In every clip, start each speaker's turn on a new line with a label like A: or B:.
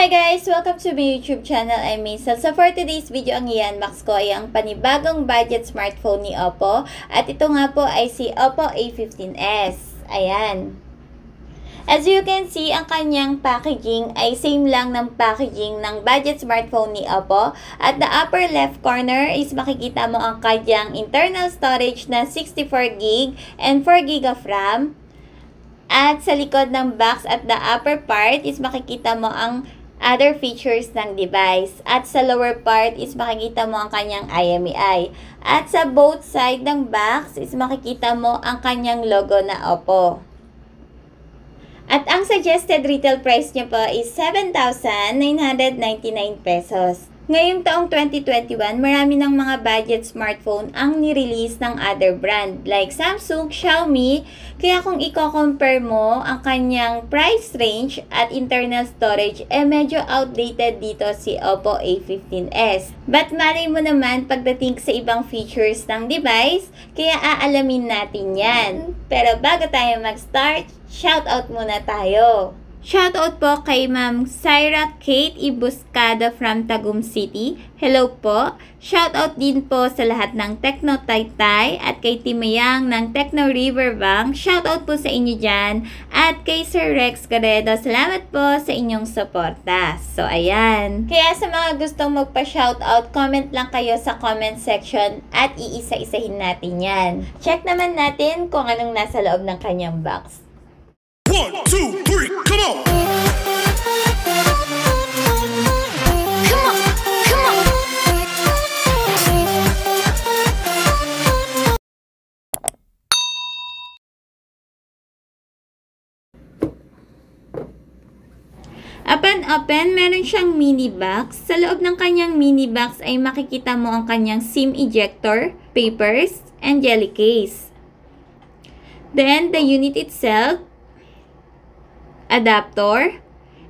A: Hi guys! Welcome to my YouTube channel. I'm Misa. So for today's video, ang Ian Max ko ay ang panibagong budget smartphone ni Oppo. At ito nga po ay si Oppo A15s. Ayan. As you can see, ang kanyang packaging ay same lang ng packaging ng budget smartphone ni Oppo. At the upper left corner is makikita mo ang kanyang internal storage na 64GB and 4GB of RAM. At sa likod ng box at the upper part is makikita mo ang other features ng device. At sa lower part is makikita mo ang kanyang IMEI. E At sa both side ng box is makikita mo ang kanyang logo na Oppo. At ang suggested retail price niya po is 7,999 pesos. Ngayong taong 2021, marami ng mga budget smartphone ang nirelease ng other brand like Samsung, Xiaomi. Kaya kung i-compare mo ang kanyang price range at internal storage, eh medyo outdated dito si Oppo A15s. But malay mo naman pagdating sa ibang features ng device, kaya aalamin natin yan. Pero bago tayo mag-start, shoutout muna tayo. Shoutout po kay Ma'am Syra Kate Ibuscada from Tagum City. Hello po. Shoutout din po sa lahat ng Tekno Taytay at kay Timayang ng Tekno Riverbank. Shoutout po sa inyo dyan. At kay Sir Rex Garedo, salamat po sa inyong suporta. So, ayan. Kaya sa mga gustong magpa-shoutout, comment lang kayo sa comment section at iisa-isahin natin yan. Check naman natin kung anong nasa loob ng kanyang box. One, two, three, come on. Come on, come on. Up open, meron siyang mini box. Sa loob ng kanyang mini box ay makikita mo ang kanyang SIM ejector, papers, and jelly case. Then, the unit itself, adapter,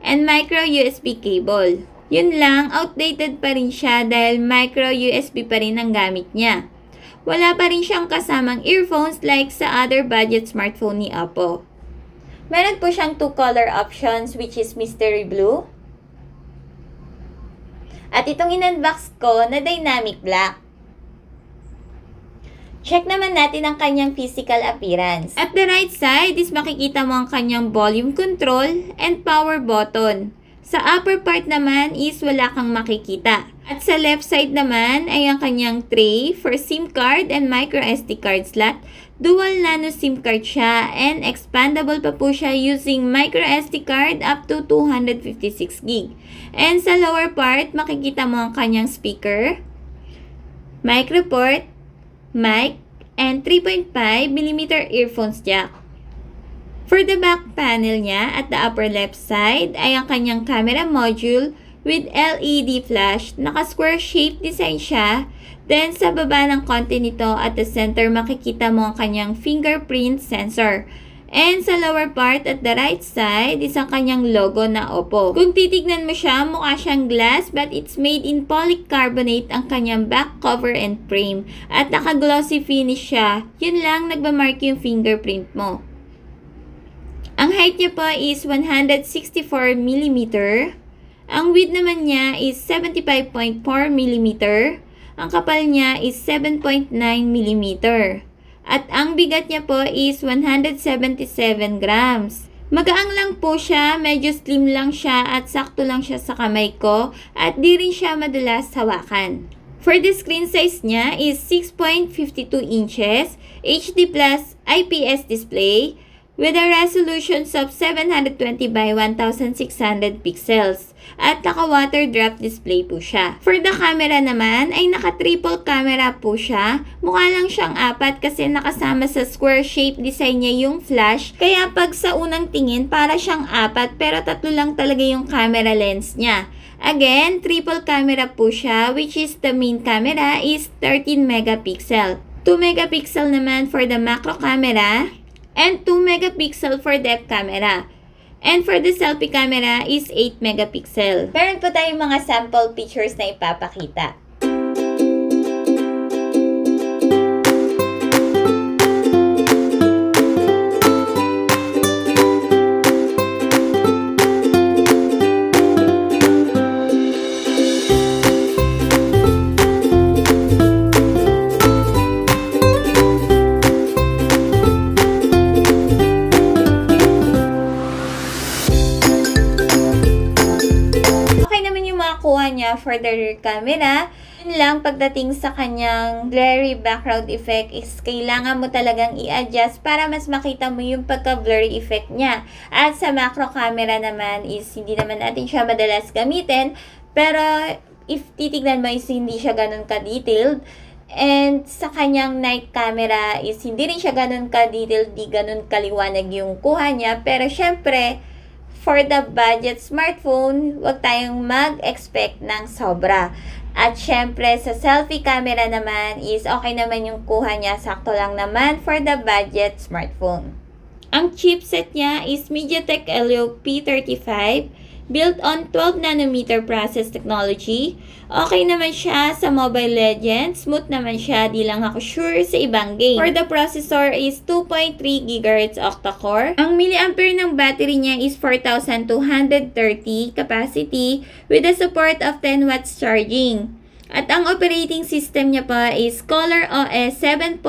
A: and micro USB cable. Yun lang, outdated pa rin siya dahil micro USB pa rin ang gamit niya. Wala pa rin siyang kasamang earphones like sa other budget smartphone ni Oppo. Meron po siyang two color options which is mystery blue at itong in-unbox ko na dynamic black. Check naman natin ang kanyang physical appearance. At the right side is makikita mo ang kanyang volume control and power button. Sa upper part naman is wala kang makikita. At sa left side naman ay ang kanyang tray for SIM card and micro SD card slot. Dual nano SIM card siya and expandable pa po siya using micro SD card up to 256 gig. And sa lower part, makikita mo ang kanyang speaker, micro port, mic, and 3.5 mm earphones jack. For the back panel niya at the upper left side ay ang kanyang camera module with LED flash. Naka-square shape design siya. Then sa baba ng konti nito at the center makikita mo ang kanyang fingerprint sensor. And sa lower part at the right side is ang kanyang logo na Oppo. Kung titignan mo siya, mukha siyang glass but it's made in polycarbonate ang kanyang back cover and frame. At naka-glossy finish siya. Yun lang, nagmamark yung fingerprint mo. Ang height niya po is 164mm. Ang width naman niya is 75.4mm. Ang kapal niya is 7.9mm at ang bigat niya po is 177 grams. Magaang lang po siya, medyo slim lang siya at sakto lang siya sa kamay ko at di rin siya madalas hawakan. For the screen size niya is 6.52 inches, HD plus IPS display, with a resolution of 720 by 1600 pixels at naka-water drop display po siya. For the camera naman ay naka-triple camera po siya. Mukha lang siyang apat kasi nakasama sa square shape design niya yung flash. Kaya pag sa unang tingin para siyang apat pero tatlo lang talaga yung camera lens niya. Again, triple camera po siya which is the main camera is 13 megapixel. 2 megapixel naman for the macro camera and 2 megapixel for depth camera. And for the selfie camera is 8 megapixel. Meron po tayong mga sample pictures na ipapakita. niya for the rear camera. Yun lang pagdating sa kanyang blurry background effect is kailangan mo talagang i-adjust para mas makita mo yung pagka-blurry effect niya. At sa macro camera naman is hindi naman natin siya madalas gamitin pero if titignan mo is hindi siya ganun ka-detailed. And sa kanyang night camera is hindi rin siya ganun ka-detailed, di ganun kaliwanag yung kuha niya. Pero syempre, for the budget smartphone, huwag tayong mag-expect ng sobra. At syempre, sa selfie camera naman is okay naman yung kuha niya. Sakto lang naman for the budget smartphone. Ang chipset niya is MediaTek Helio P35 built on 12 nanometer process technology. Okay naman siya sa Mobile Legends, smooth naman siya, di lang ako sure sa ibang game. For the processor is 2.3 GHz octa-core. Ang milliampere ng battery niya is 4,230 capacity with the support of 10 watts charging. At ang operating system niya pa is Color OS 7.2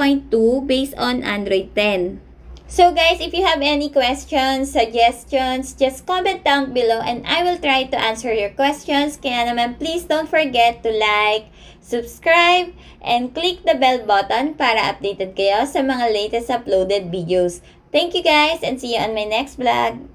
A: based on Android 10. So guys, if you have any questions, suggestions, just comment down below and I will try to answer your questions. Kaya naman please don't forget to like, subscribe, and click the bell button para updated kayo sa mga latest uploaded videos. Thank you guys and see you on my next vlog.